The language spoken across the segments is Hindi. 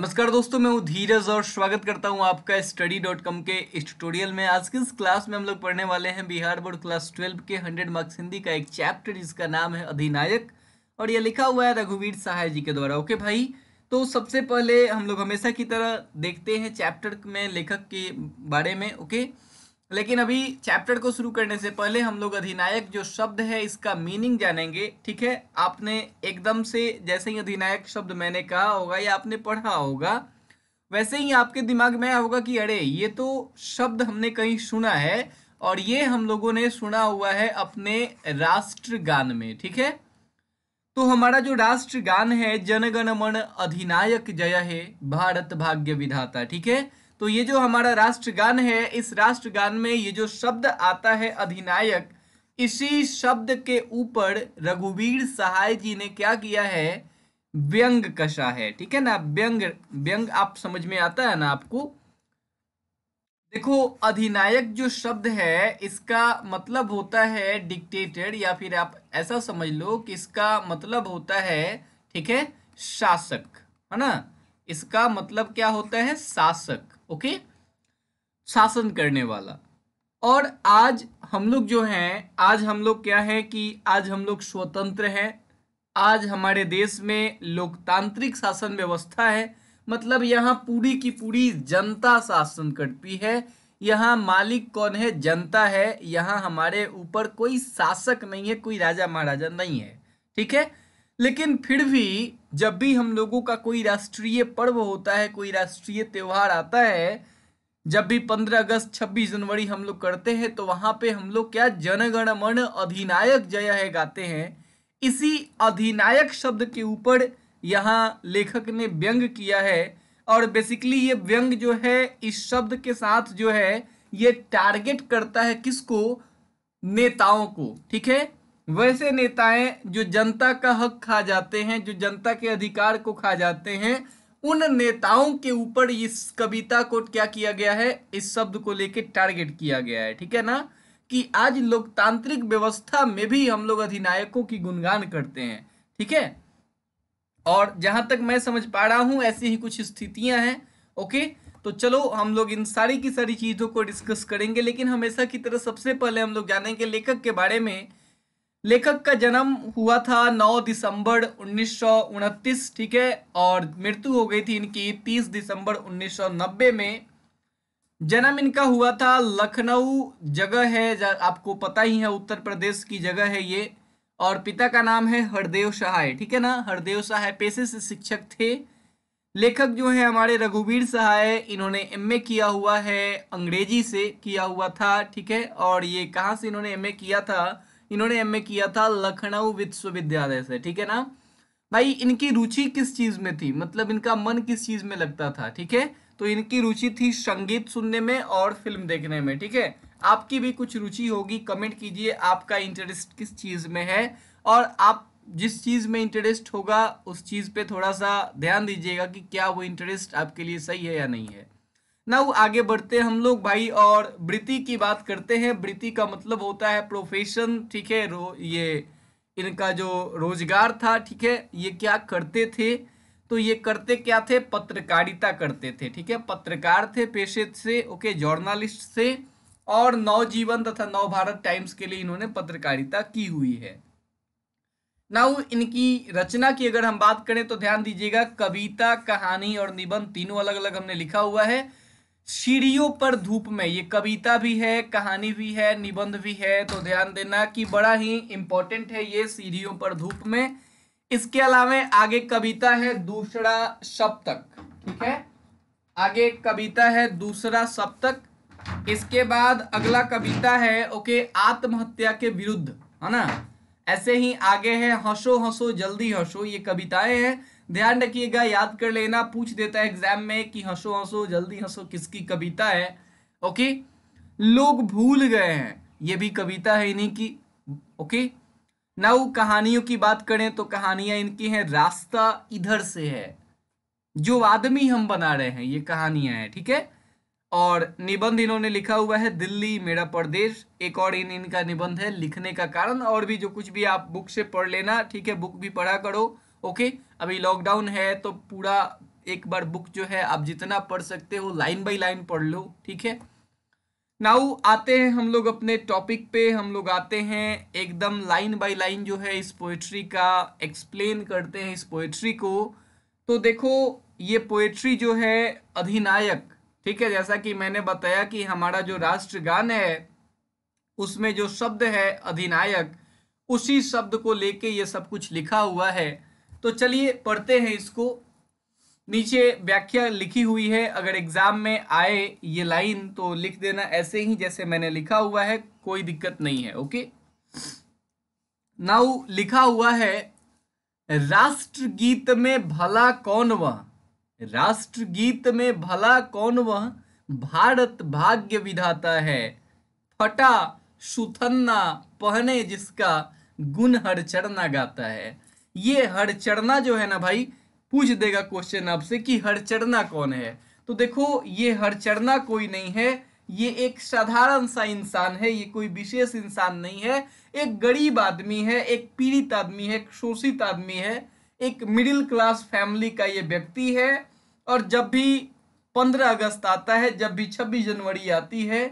नमस्कार दोस्तों मैं हूँ धीरज और स्वागत करता हूँ आपका स्टडी डॉट कॉम के इस ट्यूटोरियल में आज की इस क्लास में हम लोग पढ़ने वाले हैं बिहार बोर्ड क्लास ट्वेल्व के हंड्रेड मार्क्स हिंदी का एक चैप्टर जिसका नाम है अधिनायक और यह लिखा हुआ है रघुवीर सहाय जी के द्वारा ओके भाई तो सबसे पहले हम लोग हमेशा की तरह देखते हैं चैप्टर में लेखक के बारे में ओके लेकिन अभी चैप्टर को शुरू करने से पहले हम लोग अधिनायक जो शब्द है इसका मीनिंग जानेंगे ठीक है आपने एकदम से जैसे ही अधिनायक शब्द मैंने कहा होगा या आपने पढ़ा होगा वैसे ही आपके दिमाग में आया होगा कि अरे ये तो शब्द हमने कहीं सुना है और ये हम लोगों ने सुना हुआ है अपने राष्ट्रगान में ठीक है तो हमारा जो राष्ट्रगान है जनगणमन अधिनायक जय है भारत भाग्य विधाता ठीक है तो ये जो हमारा राष्ट्रगान है इस राष्ट्रगान में ये जो शब्द आता है अधिनायक इसी शब्द के ऊपर रघुवीर सहाय जी ने क्या किया है व्यंग कषा है ठीक है ना व्यंग व्यंग आप समझ में आता है ना आपको देखो अधिनायक जो शब्द है इसका मतलब होता है डिक्टेटेड या फिर आप ऐसा समझ लो कि इसका मतलब होता है ठीक है शासक है ना इसका मतलब क्या होता है शासक ओके शासन करने वाला और आज हम लोग जो हैं आज हम लोग क्या है कि आज हम लोग स्वतंत्र हैं आज हमारे देश में लोकतांत्रिक शासन व्यवस्था है मतलब यहाँ पूरी की पूरी जनता शासन करती है यहाँ मालिक कौन है जनता है यहाँ हमारे ऊपर कोई शासक नहीं है कोई राजा महाराजा नहीं है ठीक है लेकिन फिर भी जब भी हम लोगों का कोई राष्ट्रीय पर्व होता है कोई राष्ट्रीय त्यौहार आता है जब भी पंद्रह अगस्त छब्बीस जनवरी हम लोग करते हैं तो वहाँ पे हम लोग क्या जनगण मन अधिनायक जय है गाते हैं इसी अधिनायक शब्द के ऊपर यहाँ लेखक ने व्यंग किया है और बेसिकली ये व्यंग जो है इस शब्द के साथ जो है ये टारगेट करता है किसको नेताओं को ठीक है वैसे नेताएं जो जनता का हक खा जाते हैं जो जनता के अधिकार को खा जाते हैं उन नेताओं के ऊपर इस कविता को क्या किया गया है इस शब्द को लेकर टारगेट किया गया है ठीक है ना कि आज लोकतांत्रिक व्यवस्था में भी हम लोग अधिनायकों की गुणगान करते हैं ठीक है और जहां तक मैं समझ पा रहा हूं ऐसी ही कुछ स्थितियां हैं ओके तो चलो हम लोग इन सारी की सारी चीज़ों को डिस्कस करेंगे लेकिन हमेशा की तरह सबसे पहले हम लोग जानेंगे लेखक के बारे में लेखक का जन्म हुआ था 9 दिसंबर उन्नीस ठीक है और मृत्यु हो गई थी इनकी 30 दिसंबर 1990 में जन्म इनका हुआ था लखनऊ जगह है आपको पता ही है उत्तर प्रदेश की जगह है ये और पिता का नाम है हरदेव सहाय ठीक है ना हरदेव सहाय पेशे से शिक्षक थे लेखक जो है हमारे रघुवीर सहाय इन्होंने एमए किया हुआ है अंग्रेजी से किया हुआ था ठीक है और ये कहाँ से इन्होंने एमए किया था इन्होंने ए किया था लखनऊ विश्वविद्यालय से ठीक है ना भाई इनकी रुचि किस चीज में थी मतलब इनका मन किस चीज में लगता था ठीक है तो इनकी रुचि थी संगीत सुनने में और फिल्म देखने में ठीक है आपकी भी कुछ रुचि होगी कमेंट कीजिए आपका इंटरेस्ट किस चीज में है और आप जिस चीज़ में इंटरेस्ट होगा उस चीज़ पे थोड़ा सा ध्यान दीजिएगा कि क्या वो इंटरेस्ट आपके लिए सही है या नहीं है नाउ आगे बढ़ते हम लोग भाई और वृत्ति की बात करते हैं वृत्ति का मतलब होता है प्रोफेशन ठीक है रो ये इनका जो रोजगार था ठीक है ये क्या करते थे तो ये करते क्या थे पत्रकारिता करते थे ठीक है पत्रकार थे पेशे से ओके जर्नलिस्ट से और नवजीवन तथा नव भारत टाइम्स के लिए इन्होंने पत्रकारिता की हुई है नाउ इनकी रचना की अगर हम बात करें तो ध्यान दीजिएगा कविता कहानी और निबंध तीनों अलग अलग हमने लिखा हुआ है सीढ़ियों पर धूप में ये कविता भी है कहानी भी है निबंध भी है तो ध्यान देना कि बड़ा ही इंपॉर्टेंट है ये सीढ़ियों पर धूप में इसके अलावा आगे कविता है दूसरा सप्तक ठीक है आगे कविता है दूसरा सप्तक इसके बाद अगला कविता है ओके आत्महत्या के विरुद्ध है ना ऐसे ही आगे है हंसो हंसो जल्दी हंसो ये कविताएं हैं ध्यान रखिएगा याद कर लेना पूछ देता है एग्जाम में कि हंसो हंसो जल्दी हंसो किसकी कविता है ओके लोग भूल गए हैं ये भी कविता है इन्हीं की ओके नाउ कहानियों की बात करें तो कहानियां इनकी हैं रास्ता इधर से है जो आदमी हम बना रहे हैं ये कहानियां हैं ठीक है और निबंध इन्होंने लिखा हुआ है दिल्ली मेरा प्रदेश एक और इन इनका निबंध है लिखने का कारण और भी जो कुछ भी आप बुक से पढ़ लेना ठीक है बुक भी पढ़ा करो ओके अभी लॉकडाउन है तो पूरा एक बार बुक जो है आप जितना पढ़ सकते हो लाइन बाई लाइन पढ़ लो ठीक है नाउ आते हैं हम लोग अपने टॉपिक पे हम लोग आते हैं एकदम लाइन बाई लाइन जो है इस पोएट्री का एक्सप्लेन करते हैं इस पोएट्री को तो देखो ये पोएट्री जो है अधिनायक ठीक है जैसा कि मैंने बताया कि हमारा जो राष्ट्रगान है उसमें जो शब्द है अधिनायक उसी शब्द को लेके ये सब कुछ लिखा हुआ है तो चलिए पढ़ते हैं इसको नीचे व्याख्या लिखी हुई है अगर एग्जाम में आए ये लाइन तो लिख देना ऐसे ही जैसे मैंने लिखा हुआ है कोई दिक्कत नहीं है ओके नाउ लिखा हुआ है राष्ट्रगीत में भला कौन वह राष्ट्रगीत में भला कौन वह भारत भाग्य विधाता है फटा सुथन्ना पहने जिसका गुण हर चरना गाता है ये हड़चड़ना जो है ना भाई पूछ देगा क्वेश्चन आपसे कि हड़चड़ना कौन है तो देखो ये हड़चड़ना कोई नहीं है ये एक साधारण सा इंसान है ये कोई विशेष इंसान नहीं है एक गरीब आदमी है एक पीड़ित आदमी है एक शोषित आदमी है एक मिडिल क्लास फैमिली का ये व्यक्ति है और जब भी पंद्रह अगस्त आता है जब भी छब्बीस जनवरी आती है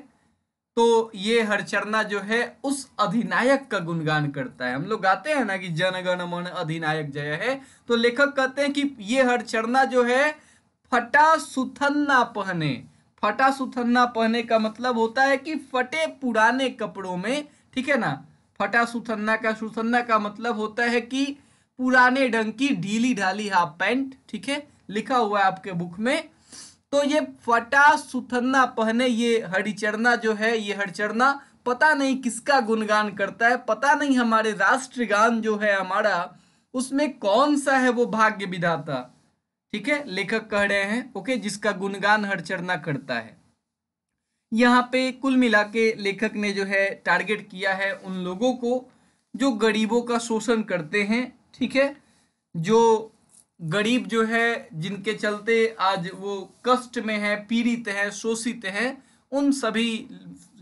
तो ये हरचरना जो है उस अधिनायक का गुणगान करता है हम लोग गाते हैं ना कि जनगण मन अधिनायक जय है तो लेखक कहते हैं कि ये हरचरना जो है फटा सुथन्ना पहने फटा सुथन्ना पहने का मतलब होता है कि फटे पुराने कपड़ों में ठीक है ना फटा सुथन्ना का सुथन्ना का मतलब होता है कि पुराने ढंग की ढीली ढाली हाफ पैंट ठीक है लिखा हुआ है आपके बुक में तो ये फटा सुथन्ना पहने ये हरिचरना जो है ये हरिचरना पता नहीं किसका गुणगान करता है पता नहीं हमारे राष्ट्रगान जो है हमारा उसमें कौन सा है वो भाग्य विधाता ठीक है लेखक कह रहे हैं ओके जिसका गुणगान हरिचरना करता है यहाँ पे कुल मिला के लेखक ने जो है टारगेट किया है उन लोगों को जो गरीबों का शोषण करते हैं ठीक है जो गरीब जो है जिनके चलते आज वो कष्ट में है पीड़ित है शोषित है उन सभी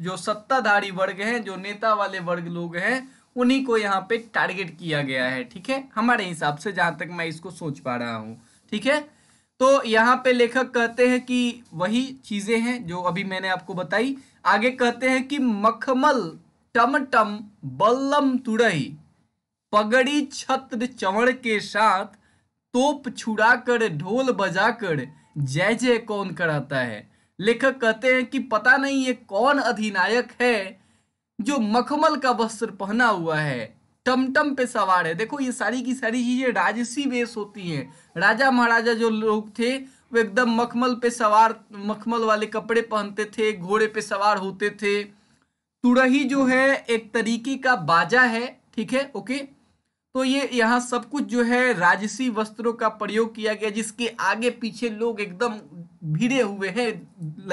जो सत्ताधारी वर्ग हैं जो नेता वाले वर्ग लोग हैं उन्हीं को यहाँ पे टारगेट किया गया है ठीक है हमारे हिसाब से जहां तक मैं इसको सोच पा रहा हूँ ठीक है तो यहाँ पे लेखक कहते हैं कि वही चीज़ें हैं जो अभी मैंने आपको बताई आगे कहते हैं कि मखमल टमटम बल्लम तुरही पगड़ी छत्र चवण के साथ तोप छुड़ाकर ढोल बजाकर जय जय कौन कराता है लेखक कहते हैं कि पता नहीं ये कौन अधिनायक है जो मखमल का वस्त्र पहना हुआ है टमटम पे सवार है देखो ये सारी की सारी चीजें राजसी वेश होती हैं राजा महाराजा जो लोग थे वो एकदम मखमल पे सवार मखमल वाले कपड़े पहनते थे घोड़े पे सवार होते थे तुरही जो है एक तरीके का बाजा है ठीक है ओके तो ये यहाँ सब कुछ जो है राजसी वस्त्रों का प्रयोग किया गया जिसके आगे पीछे लोग एकदम भिड़े हुए हैं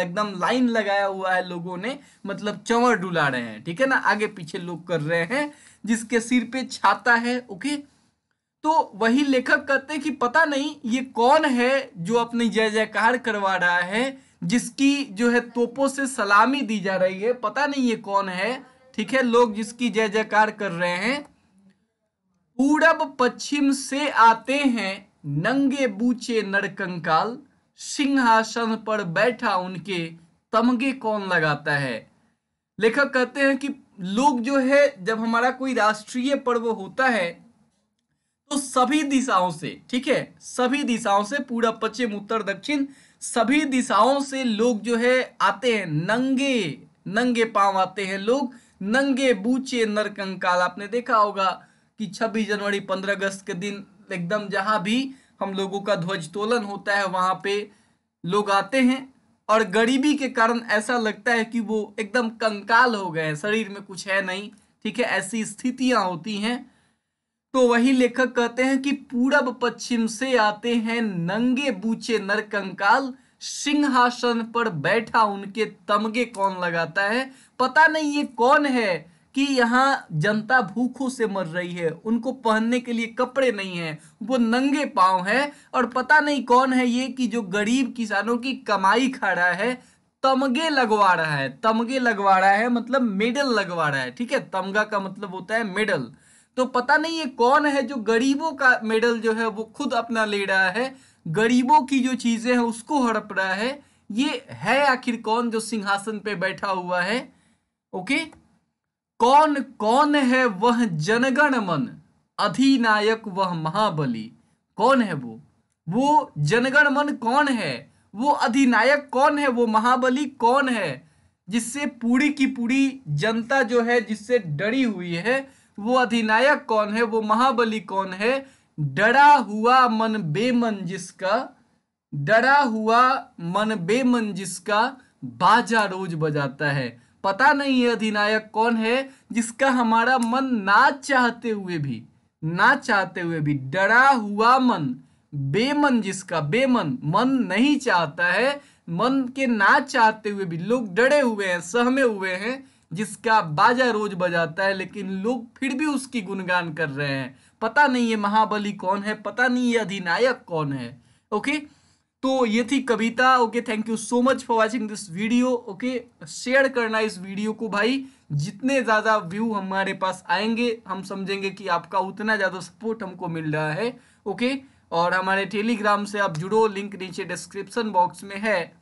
एकदम लाइन लगाया हुआ है लोगों ने मतलब चंवर डुला रहे हैं ठीक है ना आगे पीछे लोग कर रहे हैं जिसके सिर पे छाता है ओके तो वही लेखक कहते हैं कि पता नहीं ये कौन है जो अपनी जय जयकार करवा रहा है जिसकी जो है तोपों से सलामी दी जा रही है पता नहीं ये कौन है ठीक है लोग जिसकी जय जयकार कर रहे हैं पूरब पश्चिम से आते हैं नंगे बूचे नरकंकाल सिंहासन पर बैठा उनके तमगे कौन लगाता है लेखक कहते हैं कि लोग जो है जब हमारा कोई राष्ट्रीय पर्व होता है तो सभी दिशाओं से ठीक है सभी दिशाओं से पूरा पश्चिम उत्तर दक्षिण सभी दिशाओं से लोग जो है आते हैं नंगे नंगे पांव आते हैं लोग नंगे बूचे नरकंकाल आपने देखा होगा कि 26 जनवरी 15 अगस्त के दिन एकदम जहां भी हम लोगों का ध्वजतोलन होता है वहां पे लोग आते हैं और गरीबी के कारण ऐसा लगता है कि वो एकदम कंकाल हो गए हैं शरीर में कुछ है नहीं ठीक है ऐसी स्थितियां होती हैं तो वही लेखक कहते हैं कि पूरब पश्चिम से आते हैं नंगे बूचे नर कंकाल सिंहासन पर बैठा उनके तमगे कौन लगाता है पता नहीं ये कौन है कि यहाँ जनता भूखों से मर रही है उनको पहनने के लिए कपड़े नहीं हैं वो नंगे पाँव हैं और पता नहीं कौन है ये कि जो गरीब किसानों की कमाई खा रहा है तमगे लगवा रहा है तमगे लगवा रहा है मतलब मेडल लगवा रहा है ठीक है तमगा का मतलब होता है मेडल तो पता नहीं ये कौन है जो गरीबों का मेडल जो है वो खुद अपना ले रहा है गरीबों की जो चीज़ें हैं उसको हड़प रहा है ये है आखिर कौन जो सिंहासन पे बैठा हुआ है ओके कौन कौन है वह जनगण मन अधिनायक वह महाबली कौन है वो वो जनगण मन कौन है वो अधिनायक कौन है वो महाबली कौन है जिससे पूरी की पूरी जनता जो है जिससे डरी हुई है वो अधिनायक कौन है वो महाबली कौन है डरा हुआ मन बेमन जिसका डरा हुआ मन बेमन जिसका बाजा रोज बजाता है पता नहीं है अधिनायक कौन है जिसका हमारा मन ना चाहते हुए भी ना चाहते हुए भी डरा हुआ मन बेमन जिसका बेमन मन नहीं चाहता है मन के ना चाहते हुए भी लोग डरे हुए हैं सहमे हुए हैं जिसका बाजा रोज बजाता है लेकिन लोग फिर भी उसकी गुणगान कर रहे हैं पता नहीं ये महाबली कौन है पता नहीं ये अधिनायक कौन है ओके तो ये थी कविता okay thank you so much for watching this video okay share करना इस वीडियो को भाई जितने ज़्यादा व्यू हमारे पास आएंगे हम समझेंगे कि आपका उतना ज़्यादा सपोर्ट हमको मिल रहा है ओके और हमारे टेलीग्राम से आप जुड़ो लिंक नीचे डिस्क्रिप्शन बॉक्स में है